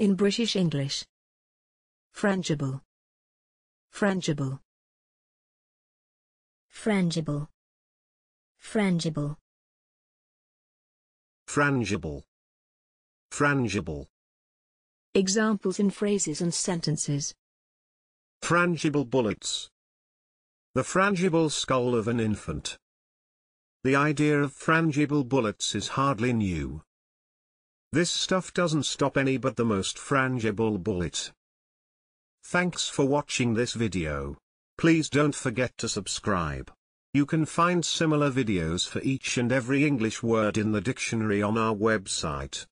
in British English. Frangible. Frangible. Frangible. Frangible. Frangible. Frangible. Examples in phrases and sentences. Frangible bullets. The frangible skull of an infant. The idea of frangible bullets is hardly new. This stuff doesn't stop any but the most frangible bullet. Thanks for watching this video. Please don't forget to subscribe. You can find similar videos for each and every English word in the dictionary on our website.